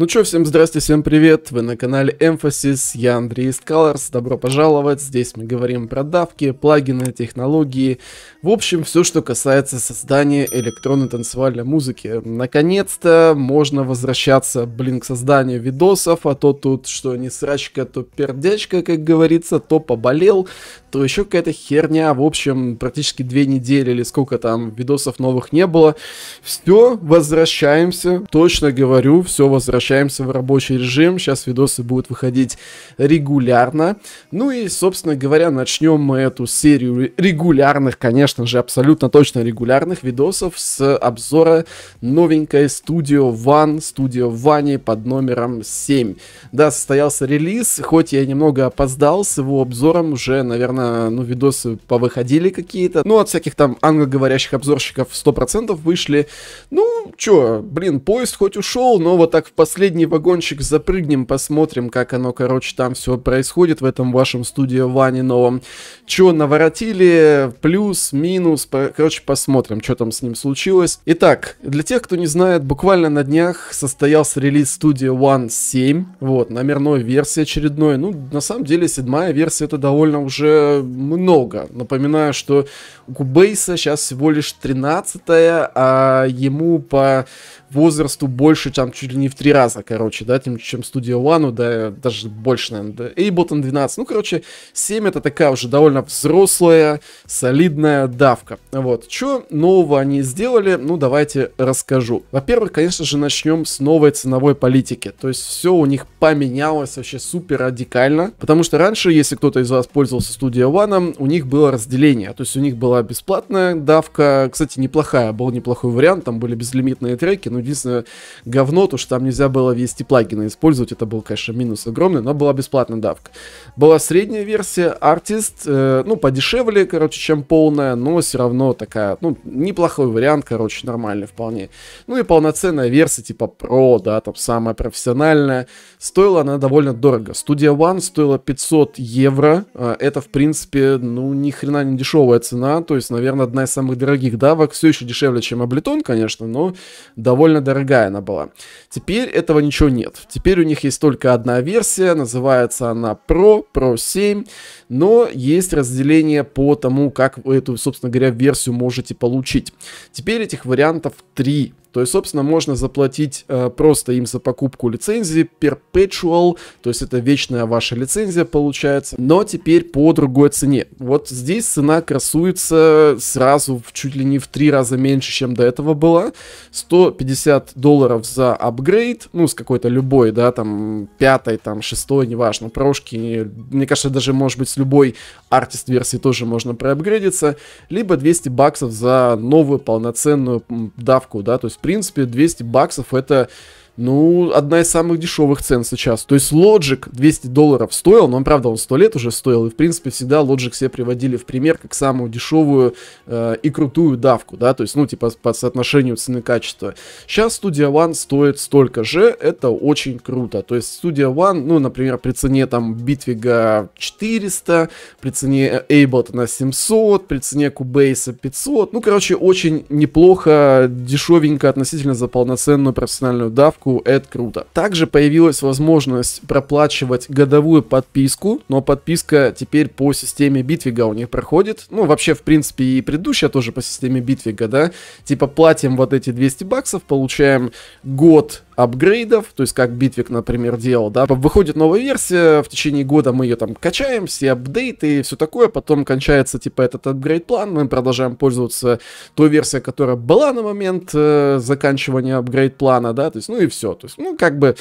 Ну чё, всем здрасте, всем привет, вы на канале Emphasis, я Андрей из добро пожаловать, здесь мы говорим про давки, плагины, технологии, в общем, все, что касается создания электронной танцевальной музыки. Наконец-то можно возвращаться, блин, к созданию видосов, а то тут что не срачка, то пердячка, как говорится, то поболел, то еще какая-то херня, в общем, практически две недели или сколько там видосов новых не было. Все, возвращаемся, точно говорю, все возвращаемся возвращаемся в рабочий режим. Сейчас видосы будут выходить регулярно. Ну и, собственно говоря, начнем мы эту серию регулярных, конечно же, абсолютно точно регулярных видосов с обзора новенькой Studio One, Studio Вани под номером 7. Да, состоялся релиз, хоть я немного опоздал с его обзором, уже, наверное, ну, видосы повыходили какие-то. Ну, от всяких там англоговорящих обзорщиков 100% вышли. Ну, чё, блин, поезд хоть ушел, но вот так в последний последний вагончик запрыгнем, посмотрим, как оно, короче, там все происходит в этом вашем студии Ване новом. Че наворотили, плюс, минус, по... короче, посмотрим, что там с ним случилось. Итак, для тех, кто не знает, буквально на днях состоялся релиз студии One 7, вот, номерной версии очередной. Ну, на самом деле, седьмая версия это довольно уже много. Напоминаю, что у Кубейса сейчас всего лишь 13 а ему по возрасту больше, там, чуть ли не в три раза раза, короче, да, тем, чем Studio One, да, даже больше, наверное, да, Ableton 12. Ну, короче, 7 это такая уже довольно взрослая, солидная давка. Вот, что нового они сделали, ну, давайте расскажу. Во-первых, конечно же, начнем с новой ценовой политики. То есть все у них поменялось вообще супер радикально, потому что раньше, если кто-то из вас пользовался Studio One, у них было разделение. То есть у них была бесплатная давка, кстати, неплохая, был неплохой вариант, там были безлимитные треки, но единственное говно, то, что там нельзя было ввести плагины использовать, это был, конечно, минус огромный, но была бесплатная давка. Была средняя версия, артист, э, ну, подешевле, короче, чем полная, но все равно такая, ну, неплохой вариант, короче, нормальный вполне. Ну и полноценная версия типа Pro, да, там самая профессиональная, стоила она довольно дорого. Studio One стоила 500 евро, э, это, в принципе, ну, ни хрена не дешевая цена, то есть, наверное, одна из самых дорогих давок, все еще дешевле, чем Ableton, конечно, но довольно дорогая она была. Теперь этого ничего нет. Теперь у них есть только одна версия, называется она Pro, Pro 7, но есть разделение по тому, как вы эту, собственно говоря, версию можете получить. Теперь этих вариантов три. То есть, собственно, можно заплатить э, просто им за покупку лицензии perpetual, то есть это вечная ваша лицензия получается, но теперь по другой цене. Вот здесь цена красуется сразу в, чуть ли не в три раза меньше, чем до этого была. 150 долларов за апгрейд, ну, с какой-то любой, да, там, пятой, там, шестой, неважно, прошки, мне кажется, даже, может быть, с любой артист-версии тоже можно проапгрейдиться, либо 200 баксов за новую полноценную давку, да, то есть принципе, 200 баксов это ну, одна из самых дешевых цен сейчас. То есть Logic 200 долларов стоил, но он, правда, он 100 лет уже стоил, и, в принципе, всегда Logic все приводили в пример как самую дешевую э, и крутую давку, да, то есть, ну, типа, по соотношению цены-качества. Сейчас Studio One стоит столько же, это очень круто. То есть Studio One, ну, например, при цене там Bitwig 400, при цене Ableton на 700, при цене Cubase 500, ну, короче, очень неплохо, дешевенько относительно за полноценную профессиональную давку, подписку, это круто. Также появилась возможность проплачивать годовую подписку, но подписка теперь по системе Битвига у них проходит. Ну, вообще, в принципе, и предыдущая тоже по системе Битвига, да? Типа платим вот эти 200 баксов, получаем год апгрейдов, то есть как Битвик, например, делал, да, выходит новая версия, в течение года мы ее там качаем, все апдейты и все такое, потом кончается, типа, этот апгрейд-план, мы продолжаем пользоваться той версией, которая была на момент э, заканчивания апгрейд-плана, да, то есть, ну и все, то есть, ну, как бы,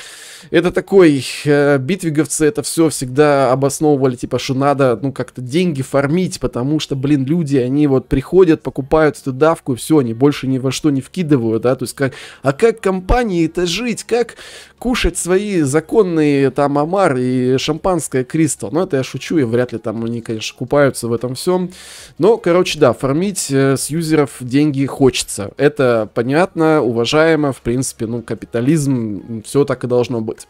это такой, э, битвиговцы это все всегда обосновывали, типа, что надо, ну, как-то деньги фармить, потому что, блин, люди, они вот приходят, покупают эту давку, и все, они больше ни во что не вкидывают, да, то есть, как, а как компании это же решить, как кушать свои законные там омар и шампанское кристалл, Но ну, это я шучу, и вряд ли там они, конечно, купаются в этом всем. Но, короче, да, фармить э, с юзеров деньги хочется. Это понятно, уважаемо, в принципе, ну, капитализм, все так и должно быть.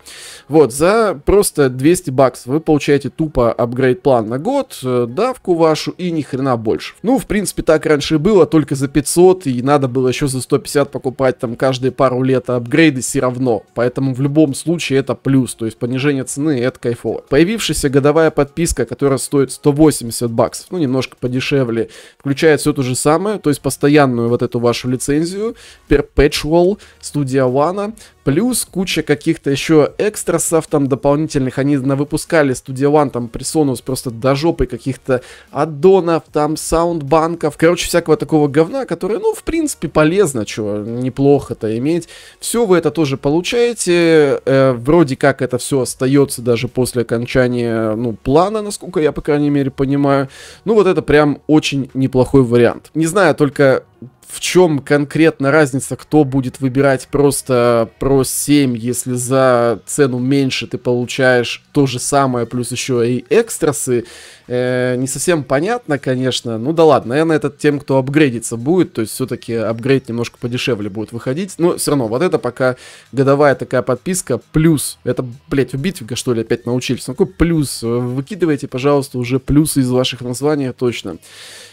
Вот, за просто 200 баксов вы получаете тупо апгрейд-план на год, э, давку вашу и ни хрена больше. Ну, в принципе, так раньше и было, только за 500, и надо было еще за 150 покупать там каждые пару лет апгрейды, сервисы все равно. Поэтому в любом случае это плюс, то есть понижение цены это кайфово. Появившаяся годовая подписка, которая стоит 180 баксов, ну немножко подешевле, включает все то же самое, то есть постоянную вот эту вашу лицензию, Perpetual, Studio One, Плюс куча каких-то еще экстрасов там дополнительных. Они выпускали Studio One, там присонус просто до жопы каких-то аддонов, там саундбанков. Короче, всякого такого говна, которое, ну, в принципе, полезно, чего неплохо-то иметь. Все вы это тоже получаете. Э, вроде как это все остается даже после окончания, ну, плана, насколько я, по крайней мере, понимаю. Ну, вот это прям очень неплохой вариант. Не знаю, только в чем конкретно разница, кто будет выбирать просто Pro 7, если за цену меньше ты получаешь то же самое, плюс еще и экстрасы, э, не совсем понятно, конечно. Ну да ладно, наверное, это тем, кто апгрейдится будет, то есть все-таки апгрейд немножко подешевле будет выходить, но все равно вот это пока годовая такая подписка, плюс, это, в убитвика что ли опять научились, ну какой плюс, выкидывайте, пожалуйста, уже плюсы из ваших названий точно.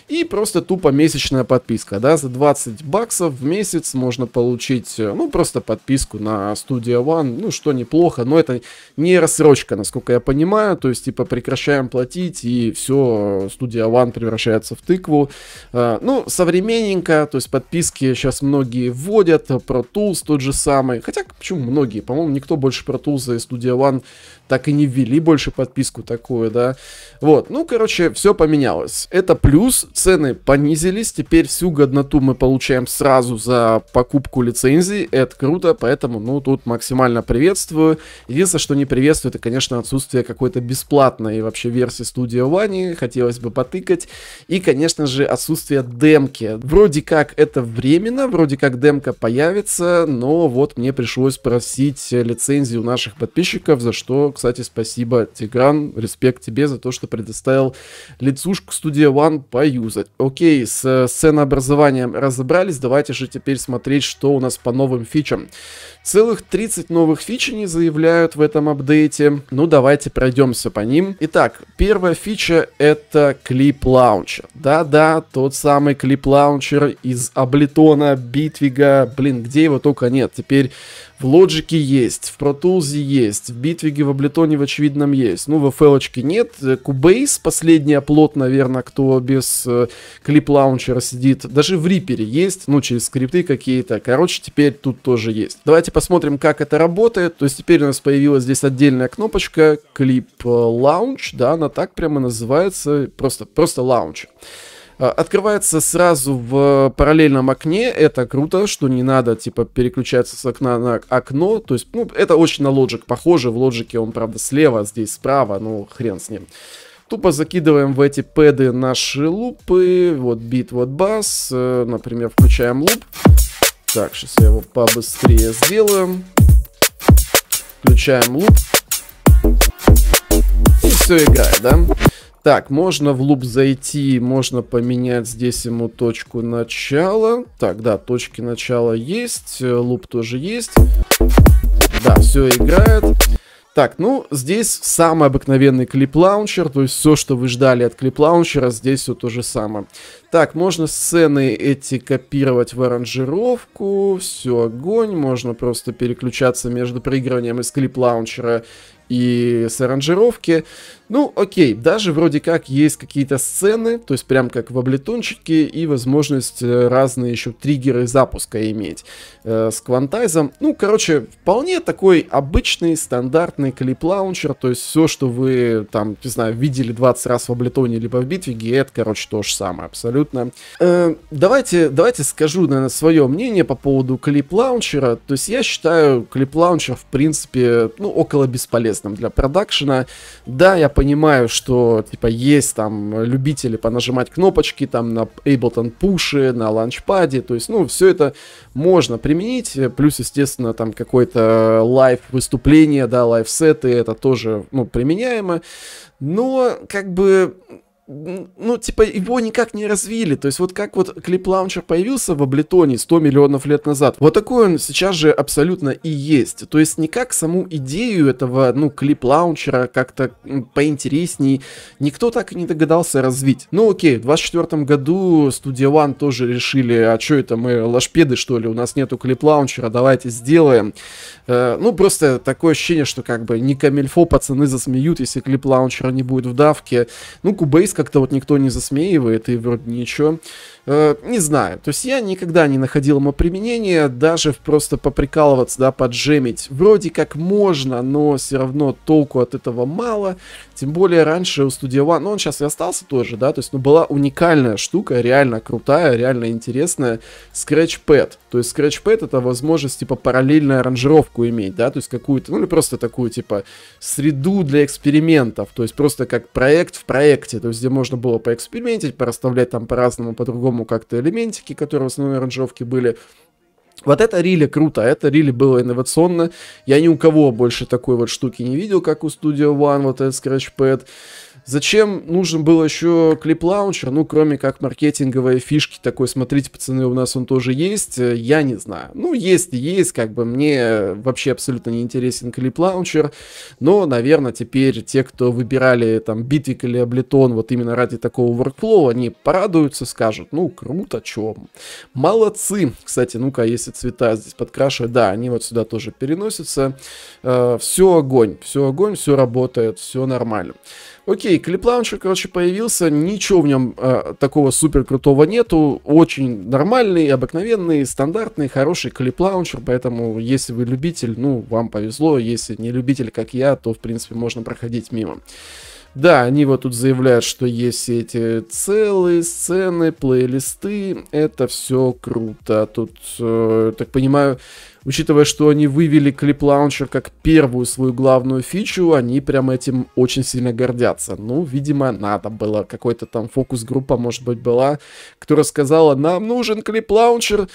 И просто тупо месячная подписка, да, за 20 баксов в месяц можно получить, э, ну, просто подписку на Studio One, ну, что неплохо, но это не рассрочка, насколько я понимаю, то есть, типа, прекращаем платить, и все, Studio One превращается в тыкву. Э, ну, современненько, то есть, подписки сейчас многие вводят, Pro э, Tools тот же самый, хотя, почему многие, по-моему, никто больше Pro Tools и Studio One так и не ввели больше подписку такую, да. Вот, ну, короче, все поменялось. Это плюс, цены понизились, теперь всю годноту мы получаем сразу за покупку лицензий, это круто, поэтому, ну, тут максимально приветствую. Единственное, что не приветствую, это, конечно, отсутствие какой-то бесплатной вообще версии студии Вани хотелось бы потыкать, и, конечно же, отсутствие демки. Вроде как это временно, вроде как демка появится, но вот мне пришлось просить лицензии у наших подписчиков, за что, кстати, спасибо, Тигран. Респект тебе за то, что предоставил лицушку студии One поюзать. Окей, с э, сценообразованием разобрались. Давайте же теперь смотреть, что у нас по новым фичам. Целых 30 новых фич они заявляют в этом апдейте. Ну, давайте пройдемся по ним. Итак, первая фича это клип-лаунчер. Да-да, тот самый клип-лаунчер из Аблетона, Битвига. Блин, где его только нет. Теперь в Лоджике есть, в Pro есть, в Битвиге, в Аблетоне в очевидном есть. Ну, в FL нет. Кубейс последний оплот, наверное, кто без э, клип-лаунчера сидит. Даже в Рипере есть, ну, через скрипты какие-то. Короче, теперь тут тоже есть. Давайте посмотрим, как это работает. То есть теперь у нас появилась здесь отдельная кнопочка, клип лаунч, да, она так прямо называется, просто, просто лаунч. Открывается сразу в параллельном окне, это круто, что не надо, типа, переключаться с окна на окно, то есть, ну, это очень на Logic похоже, в Logic он, правда, слева, здесь справа, ну, хрен с ним. Тупо закидываем в эти пэды наши лупы, вот бит, вот бас, э, например, включаем луп. Так, сейчас я его побыстрее сделаю. Включаем луп. И все играет, да? Так, можно в луп зайти, можно поменять здесь ему точку начала. Так, да, точки начала есть, э, луп тоже есть. Да, все играет. Так, ну, здесь самый обыкновенный клип-лаунчер, то есть все, что вы ждали от клип-лаунчера, здесь все то же самое. Так, можно сцены эти копировать в аранжировку, все, огонь, можно просто переключаться между проигрыванием из клип-лаунчера и с аранжировки. Ну, окей, даже вроде как есть какие-то сцены, то есть прям как в облетончике, и возможность э, разные еще триггеры запуска иметь э, с квантайзом. Ну, короче, вполне такой обычный, стандартный клип-лаунчер, то есть все, что вы там, не знаю, видели 20 раз в облетоне либо в Битве, это, короче, то же самое абсолютно. Э, давайте, давайте скажу, наверное, свое мнение по поводу клип-лаунчера. То есть я считаю клип-лаунчер, в принципе, ну, около бесполезным для продакшена. Да, я понимаю, что, типа, есть там любители понажимать кнопочки там на Ableton пуши, на ланчпаде, то есть, ну, все это можно применить, плюс, естественно, там какой то лайв выступление, да, лайв-сеты, это тоже, ну, применяемо, но, как бы, ну, типа, его никак не развили. То есть, вот как вот клип-лаунчер появился в Аблетоне 100 миллионов лет назад, вот такой он сейчас же абсолютно и есть. То есть, никак саму идею этого, ну, клип-лаунчера как-то поинтересней никто так и не догадался развить. Ну, окей, в 24 году Studio One тоже решили, а что это мы, лошпеды, что ли, у нас нету клип-лаунчера, давайте сделаем. Э, ну, просто такое ощущение, что как бы не камильфо пацаны засмеют, если клип-лаунчера не будет в давке. Ну, Кубейс как-то вот никто не засмеивает, и вроде ничего. Э, не знаю. То есть я никогда не находил ему применения, даже просто поприкалываться, да, поджемить. Вроде как можно, но все равно толку от этого мало. Тем более раньше у Studio One, ну он сейчас и остался тоже, да, то есть, ну была уникальная штука, реально крутая, реально интересная, Scratch Pad. То есть Scratch Pad это возможность, типа, параллельную аранжировку иметь, да, то есть какую-то, ну или просто такую, типа, среду для экспериментов, то есть просто как проект в проекте, то есть где можно было поэкспериментить, пораставлять там по-разному, по-другому как-то элементики, которые в основной аранжировке были. Вот это рили really круто, это рили really было инновационно. Я ни у кого больше такой вот штуки не видел, как у Studio One, вот этот скретчпэд. Зачем нужен был еще клип-лаунчер? Ну, кроме как маркетинговые фишки такой, смотрите, пацаны, у нас он тоже есть, э, я не знаю. Ну, есть и есть, как бы мне вообще абсолютно не интересен клип-лаунчер, но, наверное, теперь те, кто выбирали там Bitwig или Ableton вот именно ради такого workflow, они порадуются, скажут, ну, круто, чё. Молодцы! Кстати, ну-ка, если цвета здесь подкрашивать, да, они вот сюда тоже переносятся. Э, все огонь, все огонь, все работает, все нормально. Окей, клип-лаунчер, короче, появился, ничего в нем э, такого супер крутого нету, очень нормальный, обыкновенный, стандартный, хороший клип-лаунчер, поэтому если вы любитель, ну, вам повезло, если не любитель, как я, то, в принципе, можно проходить мимо. Да, они вот тут заявляют, что есть эти целые сцены, плейлисты, это все круто. Тут, э, так понимаю, Учитывая, что они вывели Clip Launcher как первую свою главную фичу, они прям этим очень сильно гордятся. Ну, видимо, надо было. Какой-то там фокус-группа, может быть, была, которая сказала, нам нужен Clip Launcher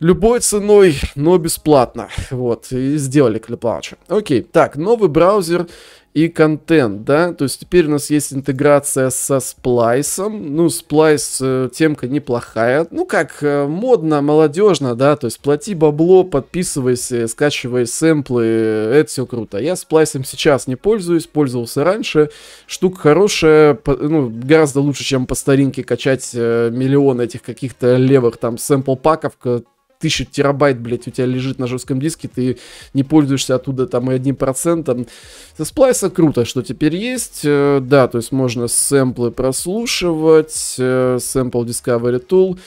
любой ценой, но бесплатно. Вот, и сделали Clip Launcher. Окей, так, новый браузер и контент, да, то есть теперь у нас есть интеграция со сплайсом, ну, сплайс э, темка неплохая, ну, как э, модно, молодежно, да, то есть плати бабло, подписывайся, скачивай сэмплы, э, это все круто. Я сплайсом сейчас не пользуюсь, пользовался раньше, штука хорошая, по, ну, гораздо лучше, чем по старинке качать миллион этих каких-то левых там сэмпл-паков, тысяча терабайт, блядь, у тебя лежит на жестком диске, ты не пользуешься оттуда там и одним процентом. Со сплайса круто, что теперь есть. Э, да, то есть можно сэмплы прослушивать, э, сэмпл Discovery Tool.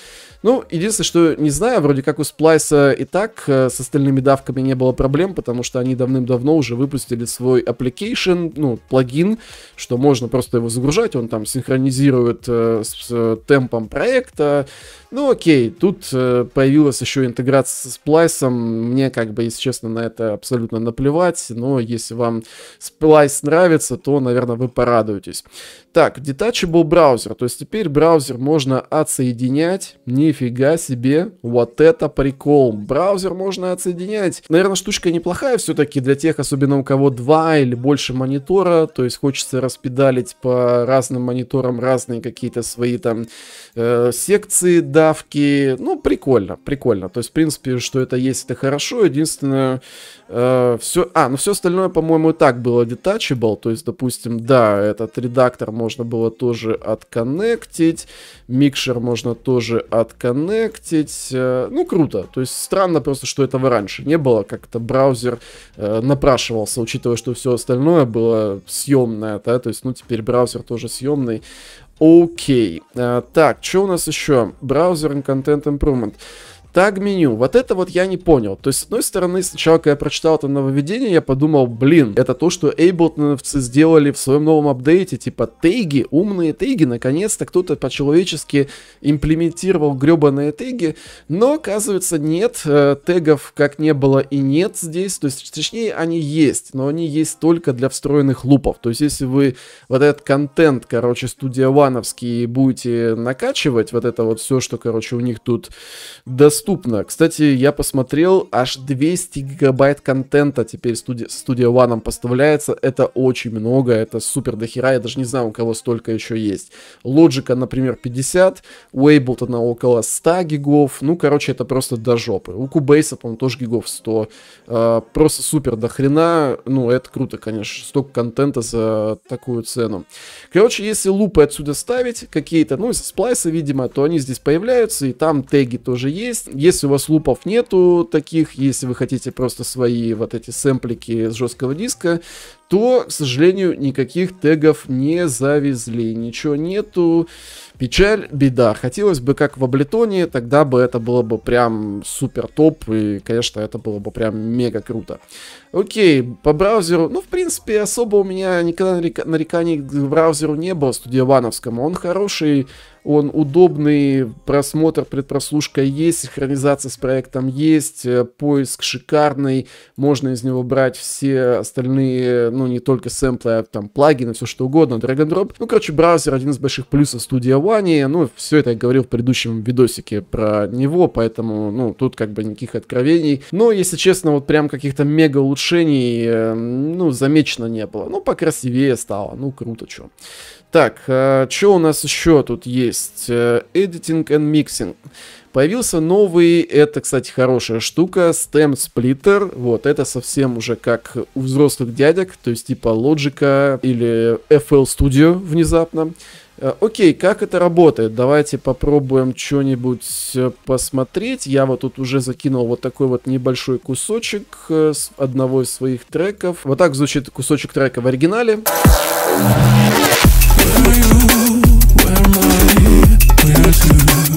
Ну, единственное, что не знаю, вроде как у Splice и так э, с остальными давками не было проблем, потому что они давным-давно уже выпустили свой application, ну, плагин, что можно просто его загружать, он там синхронизирует э, с, с э, темпом проекта. Ну, окей, тут э, появилась еще интеграция с Splice, мне, как бы, если честно, на это абсолютно наплевать, но если вам Splice нравится, то, наверное, вы порадуетесь. Так, Detachable браузер, то есть теперь браузер можно отсоединять, не Нифига себе, вот это прикол. Браузер можно отсоединять. Наверное, штучка неплохая все-таки для тех, особенно у кого два или больше монитора. То есть хочется распедалить по разным мониторам разные какие-то свои там э, секции, давки. Ну, прикольно, прикольно. То есть, в принципе, что это есть, это хорошо. Единственное, э, все... А, ну все остальное, по-моему, и так было detachable. То есть, допустим, да, этот редактор можно было тоже отконнектить. Микшер можно тоже отконнектить коннектить. Э, ну, круто. То есть странно просто, что этого раньше не было. Как-то браузер э, напрашивался, учитывая, что все остальное было съемное, да, то есть, ну, теперь браузер тоже съемный. Окей. Okay. Э, так, что у нас еще? Браузер и контент improvement. Таг-меню. Вот это вот я не понял. То есть, с одной стороны, сначала, когда я прочитал это нововведение, я подумал, блин, это то, что Abletonовцы сделали в своем новом апдейте, типа теги, умные теги, наконец-то кто-то по-человечески имплементировал гребаные теги, но, оказывается, нет, э, тегов как не было и нет здесь, то есть, точнее, они есть, но они есть только для встроенных лупов, то есть, если вы вот этот контент, короче, студия Вановский будете накачивать, вот это вот все, что, короче, у них тут доступно, доступно. Кстати, я посмотрел, аж 200 гигабайт контента теперь студи студия One поставляется. Это очень много, это супер дохера. Я даже не знаю, у кого столько еще есть. Лоджика, например, 50, у Ableton около 100 гигов. Ну, короче, это просто до жопы. У Cubase, по-моему, тоже гигов 100. Э, а, просто супер дохрена. Ну, это круто, конечно, столько контента за такую цену. Короче, если лупы отсюда ставить, какие-то, ну, из сплайса, видимо, то они здесь появляются, и там теги тоже есть. Если у вас лупов нету таких, если вы хотите просто свои вот эти сэмплики с жесткого диска, то, к сожалению, никаких тегов не завезли, ничего нету. Печаль, беда. Хотелось бы, как в Аблетоне, тогда бы это было бы прям супер топ, и, конечно, это было бы прям мега круто. Окей, по браузеру, ну, в принципе, особо у меня никогда нареканий к браузеру не было, студиовановскому. Он хороший, он удобный, просмотр, предпрослушка есть, синхронизация с проектом есть, э, поиск шикарный, можно из него брать все остальные, ну, не только сэмплы, а там плагины, все что угодно, drag and drop. Ну, короче, браузер один из больших плюсов студии One, ну, все это я говорил в предыдущем видосике про него, поэтому, ну, тут как бы никаких откровений. Но, если честно, вот прям каких-то мега улучшений улучшений, э, ну, замечено не было. Ну, покрасивее стало, ну, круто, что? Так, э, что у нас еще тут есть? Э, editing and Mixing. Появился новый, это, кстати, хорошая штука, Stem Splitter. Вот, это совсем уже как у взрослых дядек, то есть типа Logic или FL Studio внезапно. Э, окей, как это работает? Давайте попробуем что-нибудь э, посмотреть. Я вот тут уже закинул вот такой вот небольшой кусочек э, с одного из своих треков. Вот так звучит кусочек трека в оригинале. Where are you? Where am I? Where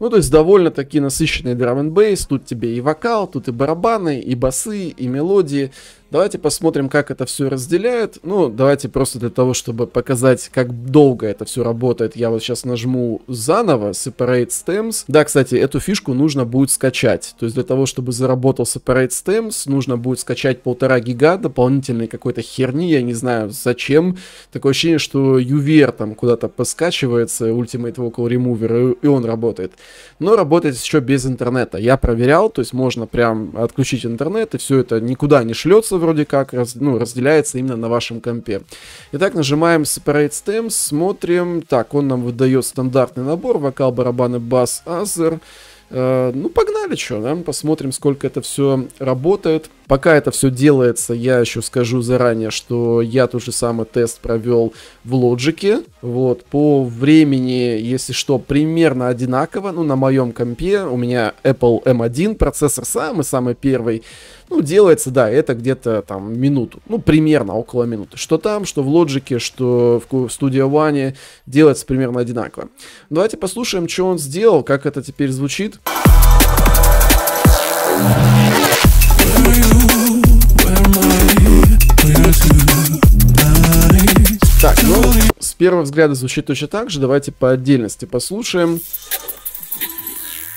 Ну, то есть довольно-таки насыщенный драм н бейс Тут тебе и вокал, тут и барабаны, и басы, и мелодии. Давайте посмотрим, как это все разделяет. Ну, давайте просто для того, чтобы показать, как долго это все работает, я вот сейчас нажму заново Separate Stems. Да, кстати, эту фишку нужно будет скачать. То есть для того, чтобы заработал Separate Stems, нужно будет скачать полтора гига дополнительной какой-то херни, я не знаю зачем. Такое ощущение, что UVR там куда-то поскачивается, Ultimate Vocal Remover, и он работает. Но работает еще без интернета. Я проверял, то есть можно прям отключить интернет, и все это никуда не шлется вроде как раз, ну, разделяется именно на вашем компе. Итак, нажимаем Separate Stems, смотрим. Так, он нам выдает стандартный набор, вокал, барабаны, бас, азер. Э, ну, погнали, что, да? Посмотрим, сколько это все работает. Пока это все делается, я еще скажу заранее, что я тот же самый тест провел в Лоджике. Вот, по времени, если что, примерно одинаково. Ну, на моем компе у меня Apple M1, эм процессор самый-самый первый. Ну, делается, да, это где-то там минуту. Ну, примерно около минуты. Что там, что в Лоджике, что в Studio One делается примерно одинаково. Давайте послушаем, что он сделал, как это теперь звучит. Thank Так, ну, с первого взгляда звучит точно так же. Давайте по отдельности послушаем.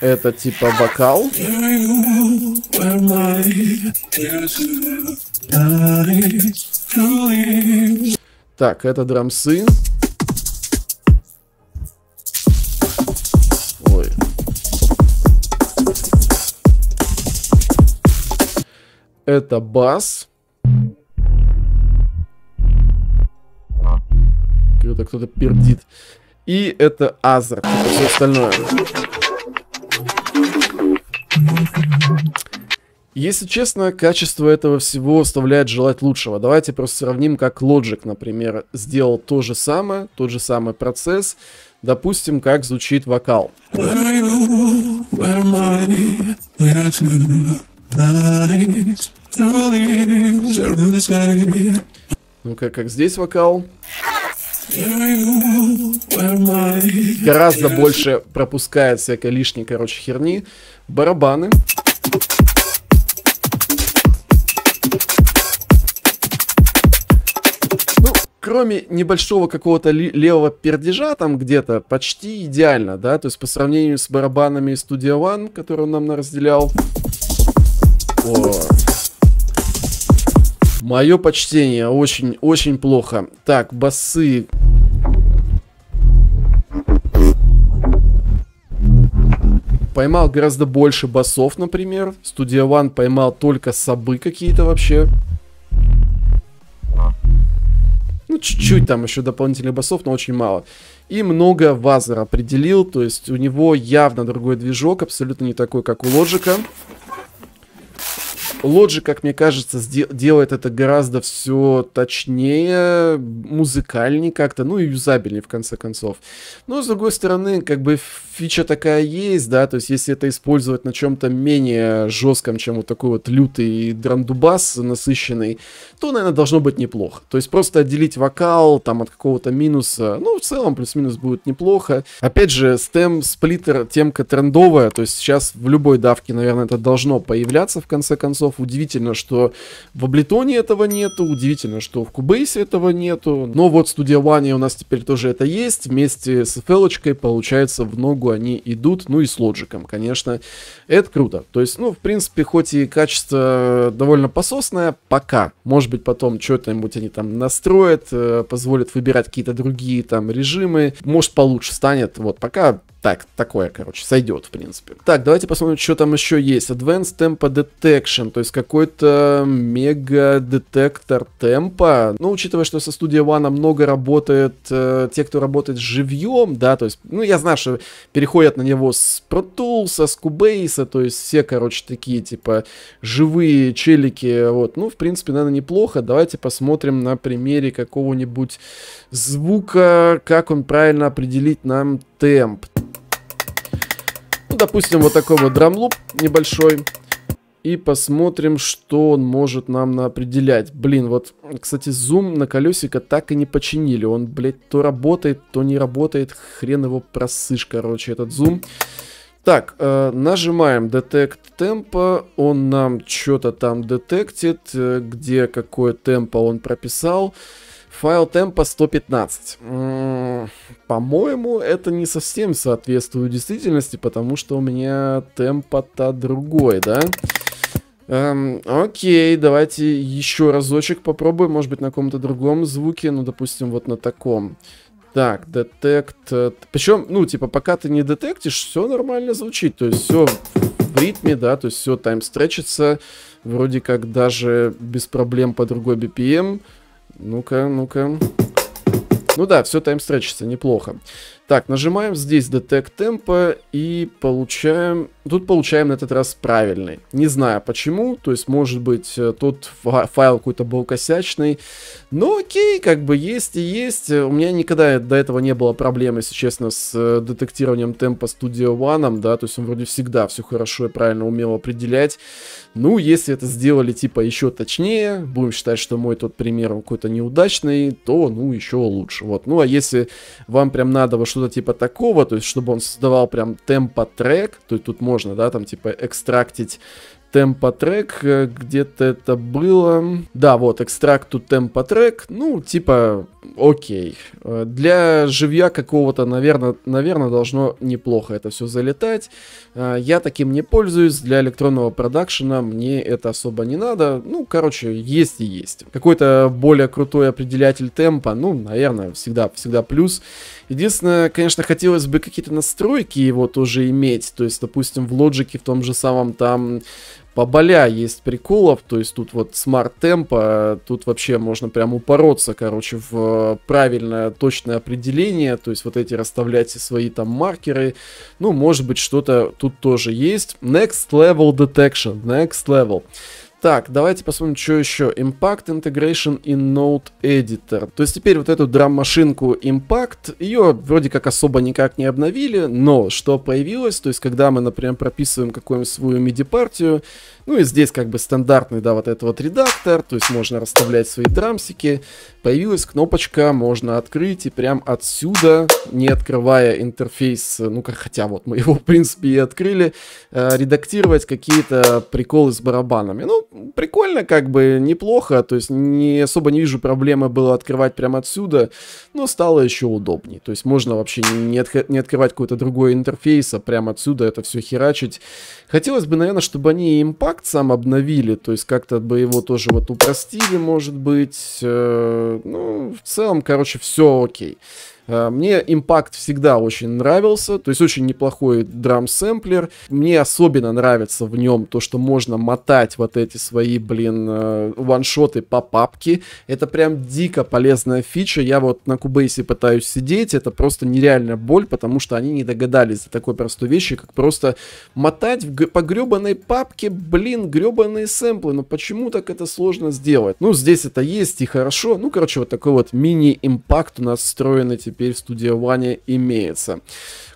Это типа вокал. Так, это драмсы. Ой. Это бас. кто кто-то пердит. И это Азер, это все остальное. Если честно, качество этого всего оставляет желать лучшего. Давайте просто сравним, как Logic, например, сделал то же самое, тот же самый процесс. Допустим, как звучит вокал. Ну-ка, как здесь вокал? Гораздо больше пропускает всякой лишней, короче, херни. Барабаны. Ну, кроме небольшого какого-то левого пердежа там где-то, почти идеально, да, то есть по сравнению с барабанами Studio One, который он нам разделял. Вот. Мое почтение, очень-очень плохо. Так, басы поймал гораздо больше басов, например. студия One поймал только сабы какие-то вообще. Ну, чуть-чуть там еще дополнительных басов, но очень мало. И много вазер определил, то есть у него явно другой движок, абсолютно не такой, как у Лоджика. Лоджи, как мне кажется, делает это гораздо все точнее, музыкальнее как-то, ну и юзабельнее в конце концов. Но с другой стороны, как бы фича такая есть, да, то есть если это использовать на чем-то менее жестком, чем вот такой вот лютый драндубас насыщенный, то, наверное, должно быть неплохо. То есть просто отделить вокал там от какого-то минуса, ну, в целом плюс-минус будет неплохо. Опять же, стем сплиттер темка трендовая, то есть сейчас в любой давке, наверное, это должно появляться в конце концов, файлов. Удивительно, что в Ableton этого нету, удивительно, что в Кубейсе этого нету. Но вот студия One у нас теперь тоже это есть. Вместе с FL, получается, в ногу они идут. Ну и с Лоджиком, конечно. Это круто. То есть, ну, в принципе, хоть и качество довольно пососное, пока. Может быть, потом что-нибудь они там настроят, э, позволят выбирать какие-то другие там режимы. Может, получше станет. Вот, пока так, такое, короче, сойдет, в принципе. Так, давайте посмотрим, что там еще есть. Advanced Tempo Detection, то есть какой-то мега-детектор темпа. Ну, учитывая, что со студии One много работает э, те, кто работает с живьем, да, то есть, ну, я знаю, что переходят на него с Pro Tools, с Cubase, то есть все, короче, такие, типа, живые челики, вот. Ну, в принципе, наверное, неплохо. Давайте посмотрим на примере какого-нибудь звука, как он правильно определить нам темп допустим, вот такой вот драмлуп небольшой. И посмотрим, что он может нам определять. Блин, вот, кстати, зум на колесико так и не починили. Он, блядь, то работает, то не работает. Хрен его просышь, короче, этот зум. Так, э, нажимаем детект темпа, он нам что-то там детектит, э, где какое темпо он прописал. Файл темпа 115. По-моему, это не совсем соответствует действительности, потому что у меня темпа-то другой, да? Эм, окей, давайте еще разочек попробуем, может быть, на каком-то другом звуке, ну, допустим, вот на таком. Так, детект... Э, Причем, ну, типа, пока ты не детектишь, все нормально звучит, то есть все в ритме, да, то есть все тайм-стречится, вроде как даже без проблем по другой BPM, ну-ка, ну-ка. Ну да, все таймстречится, неплохо. Так, нажимаем здесь Detect темпа и получаем Тут получаем на этот раз правильный. Не знаю почему, то есть может быть э, тот файл какой-то был косячный, но окей, как бы есть и есть. У меня никогда до этого не было проблем, если честно, с э, детектированием темпа Studio One, да, то есть он вроде всегда все хорошо и правильно умел определять. Ну, если это сделали типа еще точнее, будем считать, что мой тот пример какой-то неудачный, то ну еще лучше. Вот. Ну а если вам прям надо во что-то типа такого, то есть чтобы он создавал прям темпа трек, то есть тут можно можно, да, там типа экстрактить темпа трек, э, где-то это было. Да, вот, экстракт to темпа трек, ну, типа, окей. Э, для живья какого-то, наверное, наверное, должно неплохо это все залетать. Э, я таким не пользуюсь, для электронного продакшена мне это особо не надо. Ну, короче, есть и есть. Какой-то более крутой определятель темпа, ну, наверное, всегда, всегда плюс. Единственное, конечно, хотелось бы какие-то настройки его тоже иметь. То есть, допустим, в лоджике в том же самом там поболя есть приколов, то есть тут вот смарт-темпа, тут вообще можно прям упороться, короче, в э, правильное, точное определение, то есть вот эти расставлять свои там маркеры, ну, может быть, что-то тут тоже есть. Next Level Detection, Next Level. Так, давайте посмотрим, что еще. Impact Integration и Node Editor. То есть теперь вот эту драм-машинку Impact, ее вроде как особо никак не обновили, но что появилось, то есть когда мы, например, прописываем какую-нибудь свою MIDI-партию, ну и здесь как бы стандартный, да, вот этот вот редактор, то есть можно расставлять свои драмсики, появилась кнопочка, можно открыть, и прям отсюда, не открывая интерфейс, ну как хотя вот мы его, в принципе, и открыли, э, редактировать какие-то приколы с барабанами. Ну, прикольно, как бы, неплохо, то есть не особо не вижу проблемы было открывать прямо отсюда, но стало еще удобнее, то есть можно вообще не, отх- не открывать какой-то другой интерфейс, а прямо отсюда это все херачить. Хотелось бы, наверное, чтобы они импакт сам обновили, то есть как-то бы его тоже вот упростили, может быть, э, ну, в целом, короче, все окей. Э, мне импакт всегда очень нравился, то есть очень неплохой драм-сэмплер. Мне особенно нравится в нем то, что можно мотать вот эти свои, блин, э, ваншоты по папке. Это прям дико полезная фича. Я вот на Кубейсе пытаюсь сидеть, это просто нереальная боль, потому что они не догадались за такой простой вещи, как просто мотать в, по гребаной папке, блин, гребаные сэмплы. Но почему так это сложно сделать? Ну, здесь это есть и хорошо. Ну, короче, вот такой вот мини-импакт у нас встроенный теперь теперь в Studio One имеется.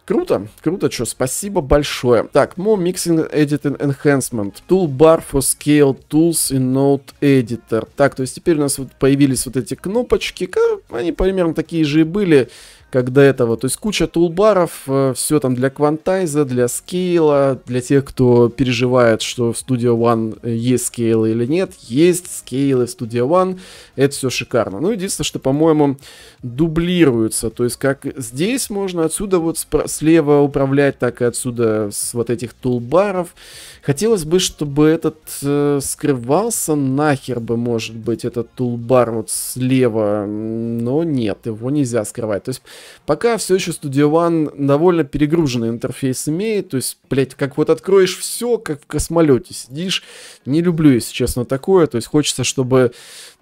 Круто, круто, что, спасибо большое. Так, Mo Mixing Editing Enhancement, Toolbar for Scale Tools и Note Editor. Так, то есть теперь у нас вот появились вот эти кнопочки, они примерно такие же и были, как до этого. То есть куча тулбаров, э, все там для квантайза, для скейла, для тех, кто переживает, что в Studio One э, есть скейлы или нет. Есть скейлы в Studio One, это все шикарно. Ну, единственное, что, по-моему, дублируется. То есть как здесь можно, отсюда вот слева управлять, так и отсюда с вот этих тулбаров. Хотелось бы, чтобы этот э, скрывался нахер бы, может быть, этот тулбар вот слева, но нет, его нельзя скрывать. То есть пока все еще Studio One довольно перегруженный интерфейс имеет, то есть, блядь, как вот откроешь все, как в космолете сидишь. Не люблю, если честно, такое, то есть хочется, чтобы,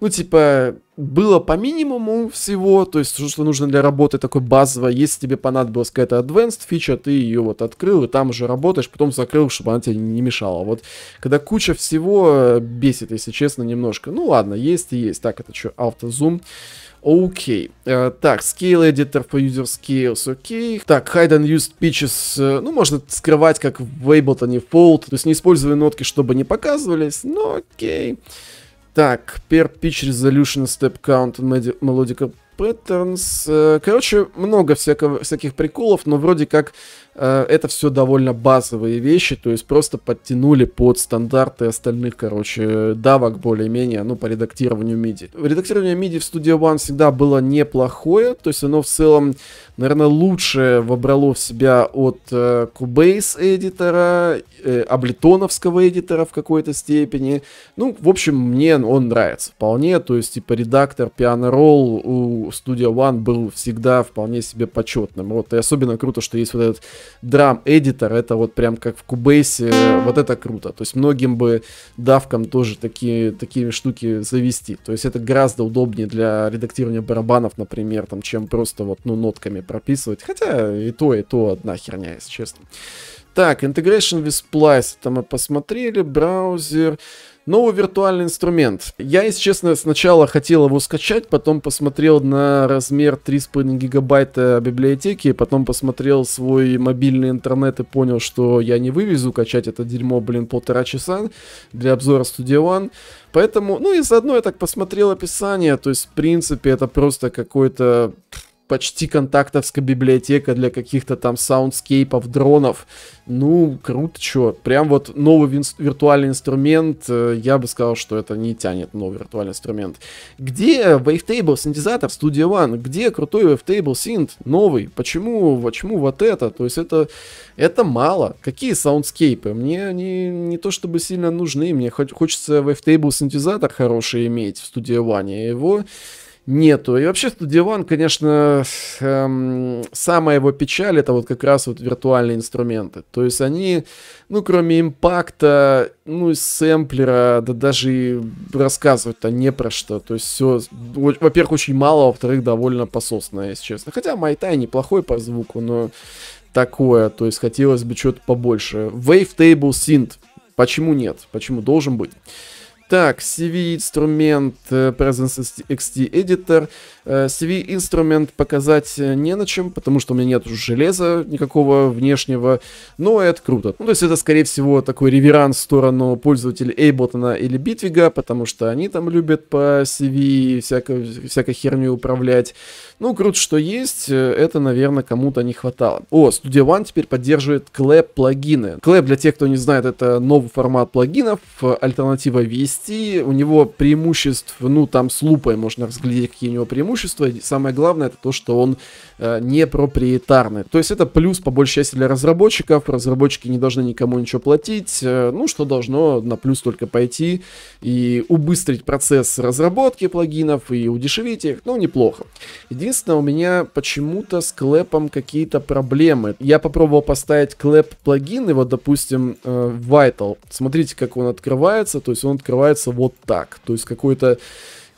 ну, типа, было по минимуму всего, то есть, то, что нужно для работы такой базовой. Если тебе понадобилась какая-то advanced фича, ты ее вот открыл, и там уже работаешь, потом закрыл, чтобы она тебе не мешала. Вот, когда куча всего, э, бесит, если честно, немножко. Ну ладно, есть и есть. Так, это что, автозум? Окей. Okay. Э, uh, так, Scale Editor for User Scales, окей. Okay. Так, Hide and Used Pitches, uh, ну, можно скрывать, как в Ableton и Fold, то есть не используя нотки, чтобы не показывались, но окей. Okay. Так, per pitch resolution step count melodical Patterns. Э, короче, много всякого, всяких приколов, но вроде как э, это все довольно базовые вещи, то есть просто подтянули под стандарты остальных, короче, давок более-менее, ну, по редактированию MIDI. Редактирование MIDI в Studio One всегда было неплохое, то есть оно в целом, наверное, лучше вобрало в себя от э, Cubase эдитора, э, облитоновского эдитора в какой-то степени. Ну, в общем, мне он нравится вполне, то есть, типа, редактор Piano Roll у у Studio One был всегда вполне себе почетным. Вот, и особенно круто, что есть вот этот драм-эдитор, это вот прям как в Cubase, вот это круто. То есть многим бы давкам тоже такие, такие штуки завести. То есть это гораздо удобнее для редактирования барабанов, например, там, чем просто вот, ну, нотками прописывать. Хотя и то, и то одна херня, если честно. Так, Integration with Splice, это мы посмотрели, браузер. Новый виртуальный инструмент. Я, если честно, сначала хотел его скачать, потом посмотрел на размер 3,5 гигабайта библиотеки, потом посмотрел свой мобильный интернет и понял, что я не вывезу качать это дерьмо, блин, полтора часа для обзора Studio One. Поэтому, ну и заодно я так посмотрел описание, то есть, в принципе, это просто какой-то почти контактовская библиотека для каких-то там саундскейпов, дронов. Ну, круто, чё. Прям вот новый вин- виртуальный инструмент, э, я бы сказал, что это не тянет новый виртуальный инструмент. Где Wavetable синтезатор Studio One? Где крутой Wavetable синт новый? Почему, почему вот это? То есть это, это мало. Какие саундскейпы? Мне они не то чтобы сильно нужны, мне хочется Wavetable синтезатор хороший иметь в Studio One, а его нету. И вообще студион, конечно, эм, самая его печаль это вот как раз вот виртуальные инструменты. То есть они, ну, кроме импакта, ну, и сэмплера, да даже рассказывать-то не про что. То есть все, во-первых, очень мало, а во-вторых, довольно пососно, если честно. Хотя Майтай неплохой по звуку, но такое. То есть хотелось бы что-то побольше. Wavetable Synth. Почему нет? Почему должен быть? Так, CV-инструмент э, Presence XT Editor. Э, CV-инструмент показать э, не на чем, потому что у меня нет железа никакого внешнего, но это круто. Ну, то есть это, скорее всего, такой реверанс в сторону пользователей Ableton или Bitwig, потому что они там любят по CV всякой, всякой херню управлять. Ну, круто, что есть, это, наверное, кому-то не хватало. О, Studio One теперь поддерживает Clap плагины. Clap, для тех, кто не знает, это новый формат плагинов, альтернатива VST, провести, у него преимуществ, ну там с лупой можно разглядеть, какие у него преимущества. И самое главное это то, что он э, не проприетарный. То есть это плюс по большей части для разработчиков. Разработчики не должны никому ничего платить, э, ну что должно на плюс только пойти и убыстрить процесс разработки плагинов и удешевить их, ну неплохо. Единственное, у меня почему-то с клепом какие-то проблемы. Я попробовал поставить клеп плагин, и вот допустим э, Vital. Смотрите, как он открывается, то есть он открывается открывается вот так. То есть какой-то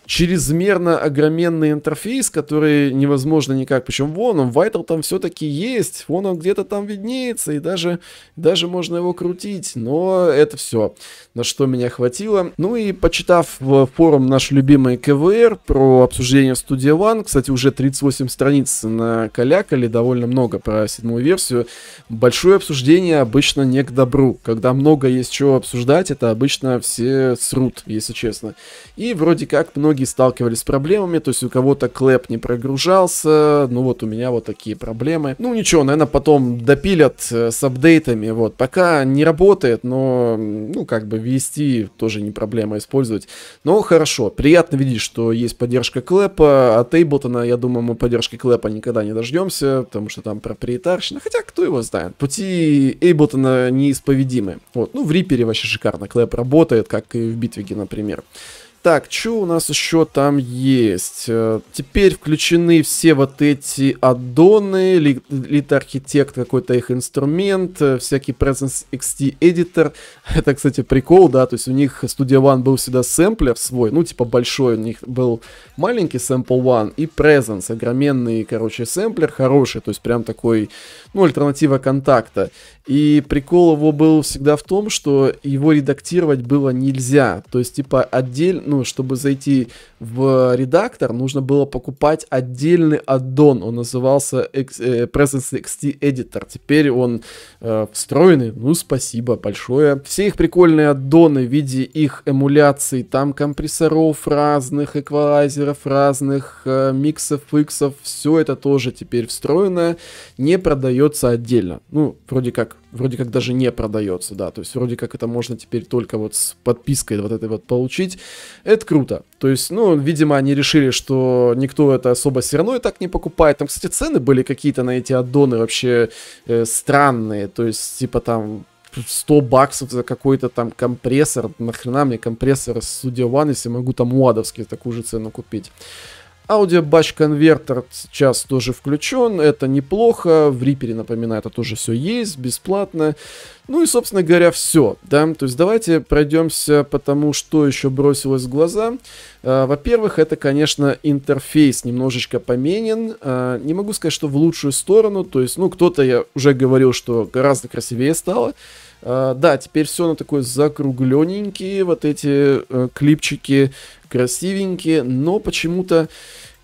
чрезмерно огроменный интерфейс, который невозможно никак. Причем вон он, Vital там все-таки есть, вон он где-то там виднеется, и даже, даже можно его крутить. Но это все, на что меня хватило. Ну и почитав в форум наш любимый КВР про обсуждение в Studio One, кстати, уже 38 страниц на колякали, довольно много про седьмую версию. Большое обсуждение обычно не к добру. Когда много есть чего обсуждать, это обычно все срут, если честно. И вроде как многие многие сталкивались с проблемами, то есть у кого-то клэп не прогружался, ну вот у меня вот такие проблемы. Ну ничего, наверное, потом допилят э, с апдейтами, вот. Пока не работает, но, ну, как бы ввести тоже не проблема использовать. Но хорошо, приятно видеть, что есть поддержка клэпа, от а Эйблтона, я думаю, мы поддержки клэпа никогда не дождемся, потому что там проприетарщина, хотя кто его знает. Пути Эйблтона неисповедимы. Вот, ну, в Рипере вообще шикарно клэп работает, как и в Битвиге, например. Так, что у нас еще там есть? Э, теперь включены все вот эти аддоны, лид-архитект, какой-то их инструмент, э, всякий Presence XT Editor. Это, кстати, прикол, да, то есть у них Studio One был всегда сэмплер свой, ну, типа большой у них был маленький Sample One и Presence, огроменный, короче, сэмплер хороший, то есть прям такой, ну, альтернатива контакта. И прикол его был всегда в том, что его редактировать было нельзя. То есть, типа, отдельно, ну, чтобы зайти в редактор, нужно было покупать отдельный аддон. Он назывался X, э, Presence XT Editor. Теперь он э, встроенный. Ну, спасибо большое. Все их прикольные аддоны в виде их эмуляций, там компрессоров разных, эквалайзеров разных, э, миксов, фиксов, все это тоже теперь встроено, не продается отдельно. Ну, вроде как вроде как даже не продается, да, то есть вроде как это можно теперь только вот с подпиской вот этой вот получить. Это круто. То есть, ну, видимо, они решили, что никто это особо все равно и так не покупает. Там, кстати, цены были какие-то на эти аддоны вообще э, странные, то есть, типа там 100 баксов за какой-то там компрессор. Нахрена мне компрессор с Studio One, если могу там уадовский такую же цену купить. Аудиобач-конвертер сейчас тоже включен, это неплохо, в Reaper, напоминаю, это тоже все есть, бесплатно. Ну и, собственно говоря, все, да, то есть давайте пройдемся по тому, что еще бросилось в глаза. А, во-первых, это, конечно, интерфейс немножечко поменен, а, не могу сказать, что в лучшую сторону, то есть, ну, кто-то, я уже говорил, что гораздо красивее стало, а, да, теперь все на такой закругленненькие, вот эти э, клипчики, красивенькие, но почему-то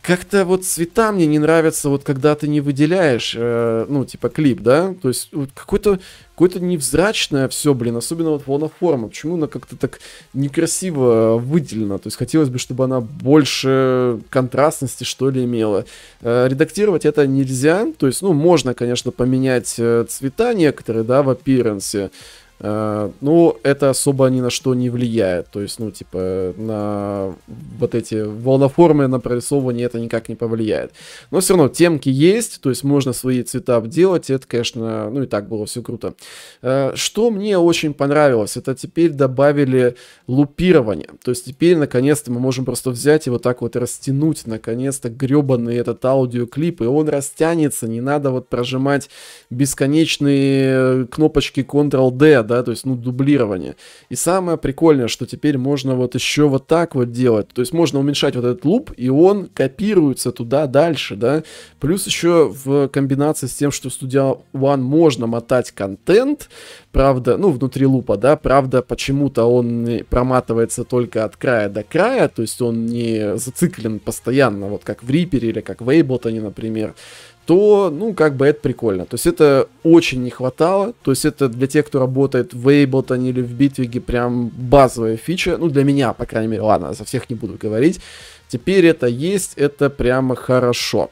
как-то вот цвета мне не нравятся, вот когда ты не выделяешь, э, ну, типа клип, да, то есть вот какое-то какое-то невзрачное все, блин, особенно вот вон форма, почему она как-то так некрасиво выделена, то есть хотелось бы, чтобы она больше контрастности, что ли, имела. Э, редактировать это нельзя, то есть, ну, можно, конечно, поменять э, цвета некоторые, да, в аппиренсе, Э, ну, это особо ни на что не влияет. То есть, ну, типа, на вот эти волноформы, на прорисовывание это никак не повлияет. Но все равно темки есть, то есть можно свои цвета обделать. Это, конечно, ну и так было все круто. Э, что мне очень понравилось, это теперь добавили лупирование. То есть теперь, наконец-то, мы можем просто взять и вот так вот растянуть, наконец-то, гребаный этот аудиоклип, и он растянется, не надо вот прожимать бесконечные кнопочки Ctrl-D, да, то есть, ну, дублирование. И самое прикольное, что теперь можно вот еще вот так вот делать, то есть можно уменьшать вот этот луп, и он копируется туда дальше, да, плюс еще в комбинации с тем, что в Studio One можно мотать контент, правда, ну, внутри лупа, да, правда, почему-то он проматывается только от края до края, то есть он не зациклен постоянно, вот как в Reaper или как в Ableton, например, то, ну, как бы это прикольно. То есть это очень не хватало. То есть это для тех, кто работает в Ableton или в Bitwig, прям базовая фича. Ну, для меня, по крайней мере, ладно, за всех не буду говорить. Теперь это есть, это прямо хорошо. Хорошо.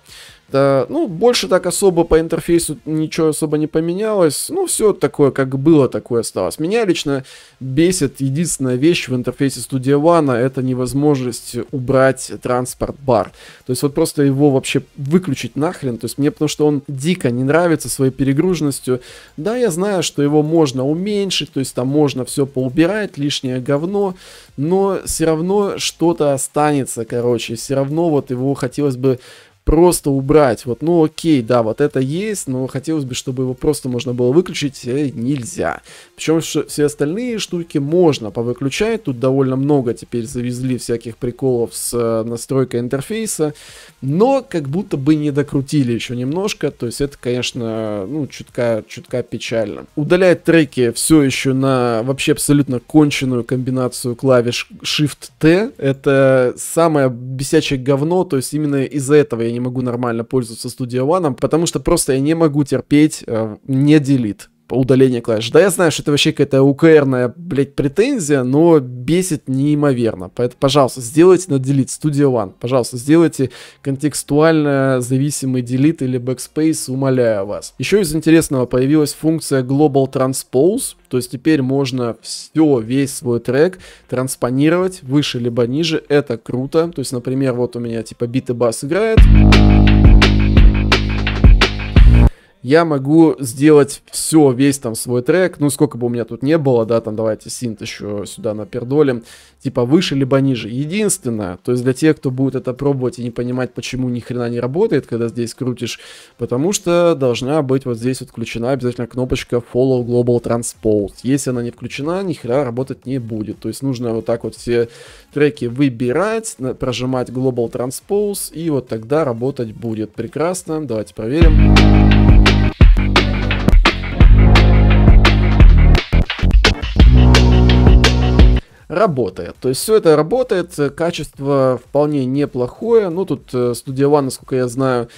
Да, э, ну, больше так особо по интерфейсу ничего особо не поменялось. Ну, все такое, как было, такое осталось. Меня лично бесит единственная вещь в интерфейсе Studio One, это невозможность убрать транспорт-бар. То есть вот просто его вообще выключить нахрен. То есть мне потому что он дико не нравится своей перегруженностью. Да, я знаю, что его можно уменьшить, то есть там можно все поубирать, лишнее говно, но все равно что-то останется, короче. Все равно вот его хотелось бы просто убрать. Вот, ну окей, да, вот это есть, но хотелось бы, чтобы его просто можно было выключить, э, нельзя. Причем все остальные штуки можно повыключать, тут довольно много теперь завезли всяких приколов с э, настройкой интерфейса, но как будто бы не докрутили еще немножко, то есть это, конечно, ну, чутка, чутка печально. Удалять треки все еще на вообще абсолютно конченую комбинацию клавиш Shift-T, это самое бесячее говно, то есть именно из-за этого я я не могу нормально пользоваться Studio One, потому что просто я не могу терпеть э, не делит удаление клавиш. Да, я знаю, что это вообще какая-то укрная, блядь, претензия, но бесит неимоверно. Поэтому, пожалуйста, сделайте на Delete Studio One. Пожалуйста, сделайте контекстуально зависимый Delete или Backspace, умоляю вас. Еще из интересного появилась функция Global Transpose, то есть теперь можно все, весь свой трек транспонировать выше либо ниже. Это круто. То есть, например, вот у меня типа бит и бас играет я могу сделать все, весь там свой трек, ну сколько бы у меня тут не было, да, там давайте синт еще сюда напердолим, типа выше либо ниже. Единственное, то есть для тех, кто будет это пробовать и не понимать, почему ни хрена не работает, когда здесь крутишь, потому что должна быть вот здесь вот включена обязательно кнопочка Follow Global Transpose. Если она не включена, ни хрена работать не будет. То есть нужно вот так вот все треки выбирать, прожимать Global Transpose и вот тогда работать будет. Прекрасно, давайте проверим. работает. То есть все это работает, качество вполне неплохое. Ну, тут студия э, One, насколько я знаю,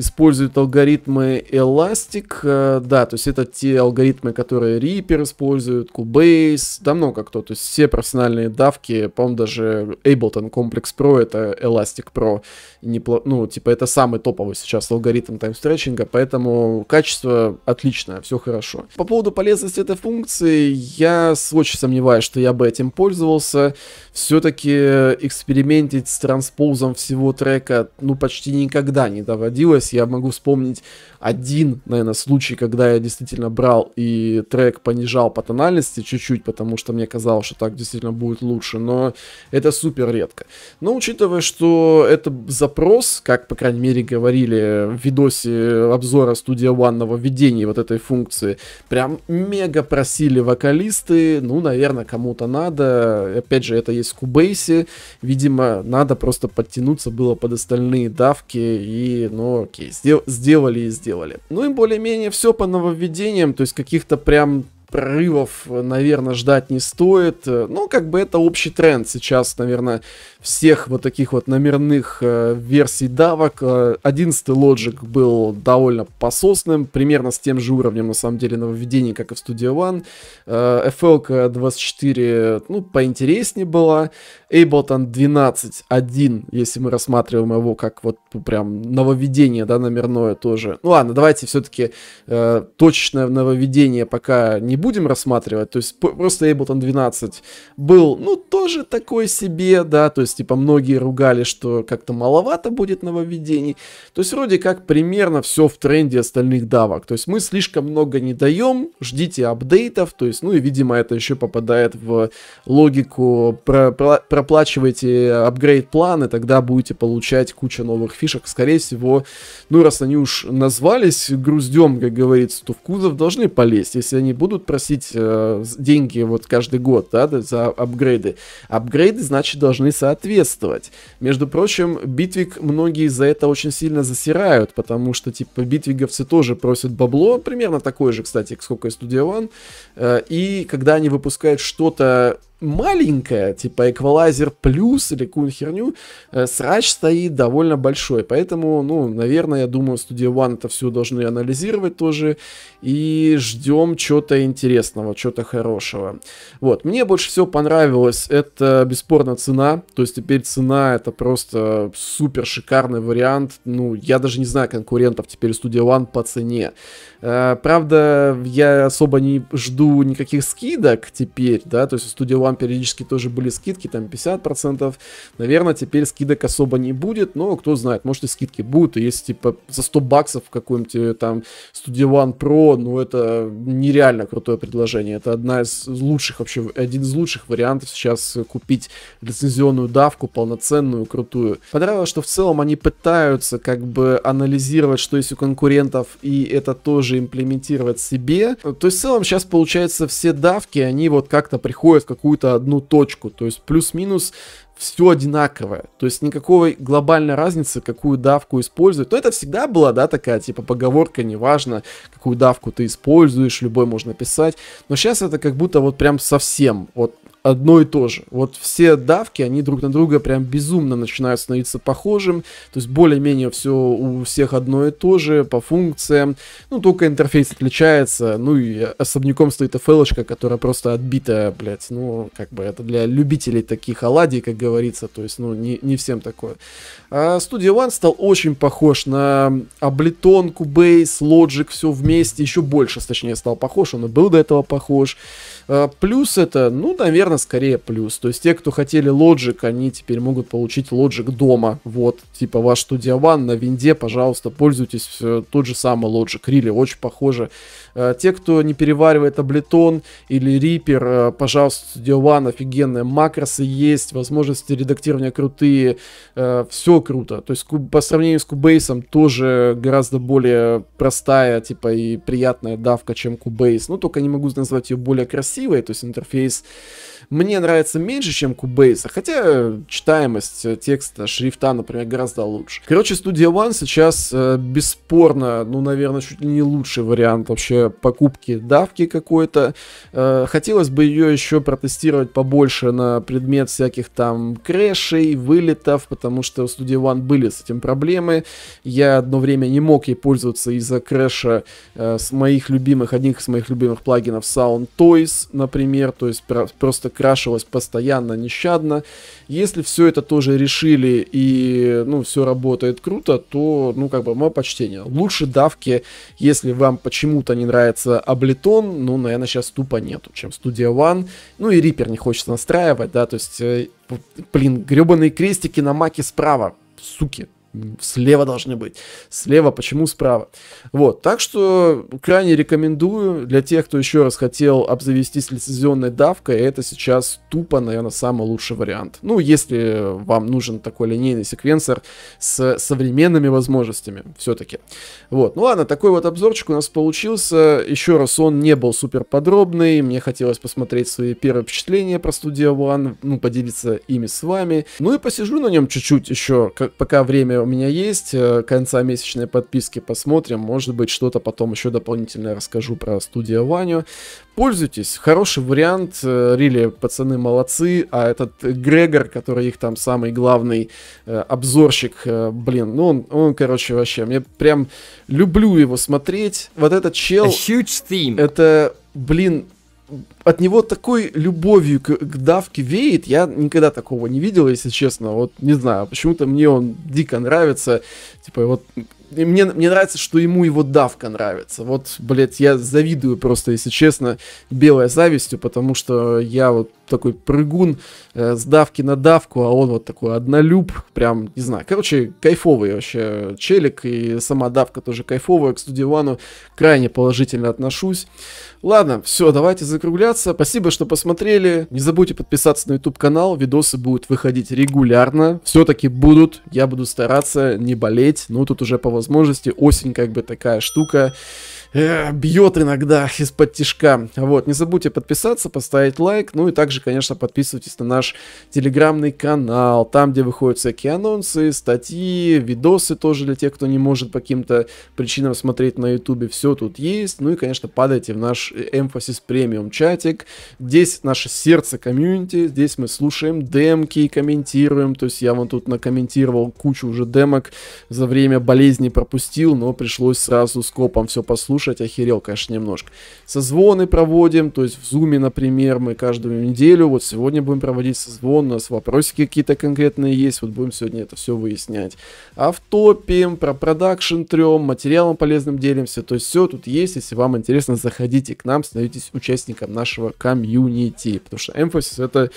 использует алгоритмы Elastic. Э, да, то есть это те алгоритмы, которые Reaper использует, Cubase, да много кто. То есть все профессиональные давки, по-моему, даже Ableton Complex Pro это Elastic Pro. Непло... Ну, типа это самый топовый сейчас алгоритм таймстретчинга, поэтому качество отличное, все хорошо. По поводу полезности этой функции, я очень сомневаюсь, что я бы этим пользовался все-таки экспериментить с транспозом всего трека, ну, почти никогда не доводилось. Я могу вспомнить один, наверное, случай, когда я действительно брал и трек понижал по тональности чуть-чуть, потому что мне казалось, что так действительно будет лучше, но это супер редко. Но учитывая, что это запрос, как, по крайней мере, говорили в видосе обзора Studio One нововведений вот этой функции, прям мега просили вокалисты, ну, наверное, кому-то надо. Опять же, это есть есть Кубейсе. Видимо, надо просто подтянуться было под остальные давки и, ну, окей, сдел сделали и сделали. Ну и более-менее все по нововведениям, то есть каких-то прям прорывов, наверное, ждать не стоит. Ну, как бы это общий тренд сейчас, наверное, всех вот таких вот номерных э, версий давок. Э, одиннадцатый лоджик был довольно пососным, примерно с тем же уровнем, на самом деле, нововведений, как и в Studio One. Э, FL 24, ну, поинтереснее была. Ableton 12.1, если мы рассматриваем его как вот прям нововведение, да, номерное тоже. Ну ладно, давайте все-таки э, точное нововведение пока не будем рассматривать. То есть просто Ableton 12 был, ну, тоже такой себе, да, то есть, типа, многие ругали, что как-то маловато будет нововведений. То есть вроде как примерно все в тренде остальных давок. То есть мы слишком много не даем, ждите апдейтов, то есть, ну, и, видимо, это еще попадает в логику про про проплачивайте апгрейд-планы, тогда будете получать кучу новых фишек, скорее всего, ну, раз они уж назвались груздем, как говорится, то в кузов должны полезть, если они будут просить э, деньги вот каждый год, да, за апгрейды. Апгрейды, значит, должны соответствовать. Между прочим, битвик многие за это очень сильно засирают, потому что, типа, битвиговцы тоже просят бабло, примерно такое же, кстати, сколько и Studio One, э, и когда они выпускают что-то маленькая, типа эквалайзер плюс или какую-нибудь херню, э, срач стоит довольно большой. Поэтому, ну, наверное, я думаю, Studio One это все должны анализировать тоже. И ждем чего-то интересного, чего-то хорошего. Вот, мне больше всего понравилось, это бесспорно цена. То есть теперь цена это просто супер шикарный вариант. Ну, я даже не знаю конкурентов теперь Studio One по цене. Э, правда, я особо не жду никаких скидок теперь, да, то есть Studio One там периодически тоже были скидки, там 50%. Наверное, теперь скидок особо не будет, но кто знает, может и скидки будут. И если типа за 100 баксов какой-нибудь э, там Studio One Pro, ну это нереально крутое предложение. Это одна из лучших вообще, один из лучших вариантов сейчас купить лицензионную давку, полноценную, крутую. Понравилось, что в целом они пытаются как бы анализировать, что есть у конкурентов, и это тоже имплементировать себе. То есть в целом сейчас получается все давки, они вот как-то приходят в какую-то какую-то одну точку. То есть плюс-минус все одинаковое. То есть никакой глобальной разницы, какую давку использовать, Но это всегда была, да, такая типа поговорка, неважно, какую давку ты используешь, любой можно писать. Но сейчас это как будто вот прям совсем, вот одно и то же. Вот все давки, они друг на друга прям безумно начинают становиться похожим, то есть более-менее все у всех одно и то же по функциям, ну только интерфейс отличается, ну и особняком стоит FL, которая просто отбита, блядь, ну как бы это для любителей таких оладий, как говорится, то есть ну не, не всем такое. Студия а, One стал очень похож на облетонку, бейс, Logic, все вместе, еще больше, точнее, стал похож, он и был до этого похож. А, плюс это, ну, наверное, скорее плюс. То есть те, кто хотели Logic, они теперь могут получить Logic дома. Вот, типа ваш Studio One на винде, пожалуйста, пользуйтесь. Тот же самый Logic, Рили, really, очень похоже Э, те, кто не переваривает Ableton или Reaper, э, пожалуйста, Studio One, офигенные макросы есть, возможности редактирования крутые, э, все круто. То есть по сравнению с Кубейсом тоже гораздо более простая, типа, и приятная давка, чем Кубейс. Ну, только не могу назвать ее более красивой, то есть интерфейс мне нравится меньше, чем Кубейса, хотя читаемость текста, шрифта, например, гораздо лучше. Короче, Studio One сейчас э, бесспорно, ну, наверное, чуть ли не лучший вариант вообще покупки давки какой-то. Э, хотелось бы ее еще протестировать побольше на предмет всяких там крэшей, вылетов, потому что у Studio One были с этим проблемы. Я одно время не мог ей пользоваться из-за крэша э, с моих любимых, одних из моих любимых плагинов Sound Toys, например, то есть просто крашилось постоянно, нещадно. Если все это тоже решили и, ну, все работает круто, то, ну, как бы, мое почтение. Лучше давки, если вам почему-то не нравится Ableton, ну, наверное, сейчас тупо нету, чем Studio One. Ну и Reaper не хочется настраивать, да, то есть, э, блин, гребаные крестики на маке справа, суки, слева должны быть. Слева, почему справа? Вот, так что крайне рекомендую для тех, кто еще раз хотел обзавестись лицензионной давкой, это сейчас тупо, наверное, самый лучший вариант. Ну, если вам нужен такой линейный секвенсор с современными возможностями все-таки. Вот, ну ладно, такой вот обзорчик у нас получился. Еще раз, он не был супер подробный, мне хотелось посмотреть свои первые впечатления про Studio One, ну, поделиться ими с вами. Ну и посижу на нем чуть-чуть еще, как, пока время у меня есть, э, конца месячной подписки посмотрим, может быть что-то потом еще дополнительное расскажу про студию Ваню. Пользуйтесь, хороший вариант, рили э, пацаны молодцы, а этот Грегор, который их там самый главный э, обзорщик, блин, ну он, он короче вообще, мне прям люблю его смотреть. Вот этот чел... A huge theme. Это, блин, от него такой любовью к, к давке веет. Я никогда такого не видел, если честно. Вот не знаю, почему-то мне он дико нравится. Типа вот мне, мне нравится, что ему его давка нравится. Вот, блядь, я завидую просто, если честно, белой завистью, потому что я вот такой прыгун э, с давки на давку, а он вот такой однолюб, прям, не знаю, короче, кайфовый вообще челик, и сама давка тоже кайфовая, к студивану крайне положительно отношусь. Ладно, все, давайте закругляться, спасибо, что посмотрели, не забудьте подписаться на YouTube канал, видосы будут выходить регулярно, все-таки будут, я буду стараться не болеть, ну тут уже по возможности, осень как бы такая штука, э, бьет иногда из-под тишка. Вот, не забудьте подписаться, поставить лайк, ну и также, конечно, подписывайтесь на наш телеграмный канал, там, где выходят всякие анонсы, статьи, видосы тоже для тех, кто не может по каким-то причинам смотреть на ютубе, все тут есть. Ну и, конечно, падайте в наш э, Emphasis премиум чатик, здесь наше сердце комьюнити, здесь мы слушаем демки, и комментируем, то есть я вон тут накомментировал кучу уже демок, за время болезни пропустил, но пришлось сразу скопом все послушать, слушать охерел, конечно, немножко. Созвоны проводим, то есть в Зуме, например, мы каждую неделю, вот сегодня будем проводить созвон, у нас вопросики какие-то конкретные есть, вот будем сегодня это все выяснять. Автопим, про продакшн трем, материалом полезным делимся, то есть все тут есть, если вам интересно, заходите к нам, становитесь участником нашего комьюнити, потому что Emphasis это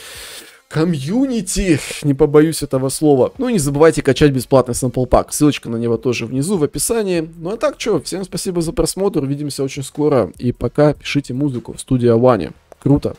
комьюнити, не побоюсь этого слова. Ну и не забывайте качать бесплатный сэмпл пак, ссылочка на него тоже внизу в описании. Ну а так, что, всем спасибо за просмотр, увидимся очень скоро, и пока пишите музыку в студии Авани. Круто!